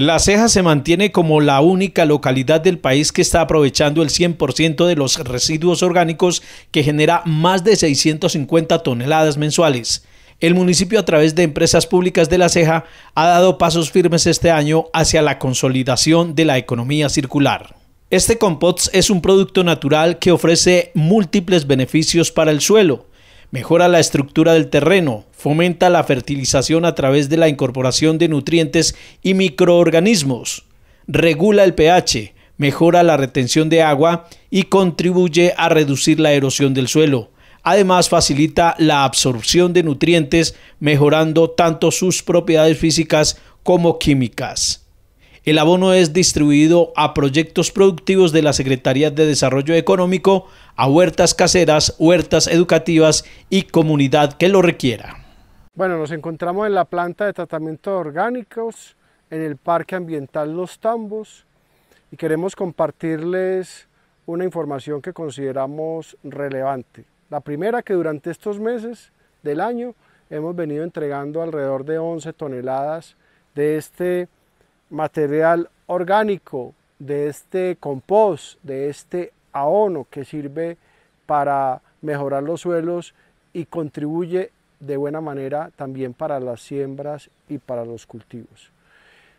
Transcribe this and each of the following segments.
La Ceja se mantiene como la única localidad del país que está aprovechando el 100% de los residuos orgánicos que genera más de 650 toneladas mensuales. El municipio a través de empresas públicas de La Ceja ha dado pasos firmes este año hacia la consolidación de la economía circular. Este compost es un producto natural que ofrece múltiples beneficios para el suelo, Mejora la estructura del terreno, fomenta la fertilización a través de la incorporación de nutrientes y microorganismos, regula el pH, mejora la retención de agua y contribuye a reducir la erosión del suelo. Además facilita la absorción de nutrientes, mejorando tanto sus propiedades físicas como químicas. El abono es distribuido a proyectos productivos de la Secretaría de Desarrollo Económico, a huertas caseras, huertas educativas y comunidad que lo requiera. Bueno, nos encontramos en la planta de tratamiento de orgánicos, en el Parque Ambiental Los Tambos, y queremos compartirles una información que consideramos relevante. La primera que durante estos meses del año hemos venido entregando alrededor de 11 toneladas de este material orgánico de este compost, de este aono que sirve para mejorar los suelos y contribuye de buena manera también para las siembras y para los cultivos.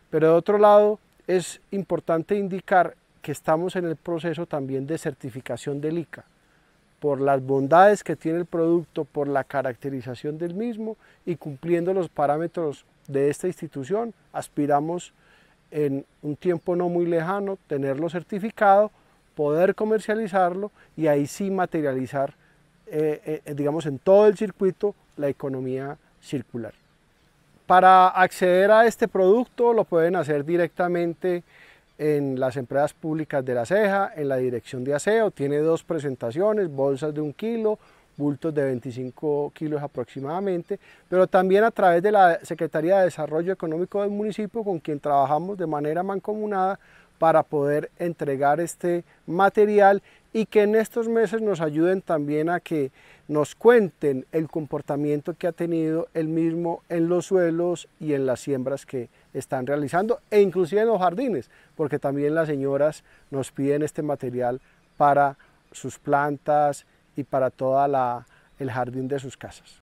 Pero de otro lado, es importante indicar que estamos en el proceso también de certificación del ICA, por las bondades que tiene el producto, por la caracterización del mismo y cumpliendo los parámetros de esta institución, aspiramos a en un tiempo no muy lejano, tenerlo certificado, poder comercializarlo y ahí sí materializar, eh, eh, eh, digamos, en todo el circuito la economía circular. Para acceder a este producto lo pueden hacer directamente en las empresas públicas de la ceja, en la dirección de aseo, tiene dos presentaciones, bolsas de un kilo, bultos de 25 kilos aproximadamente, pero también a través de la Secretaría de Desarrollo Económico del municipio, con quien trabajamos de manera mancomunada para poder entregar este material y que en estos meses nos ayuden también a que nos cuenten el comportamiento que ha tenido el mismo en los suelos y en las siembras que están realizando e inclusive en los jardines, porque también las señoras nos piden este material para sus plantas, y para toda el jardín de sus casas.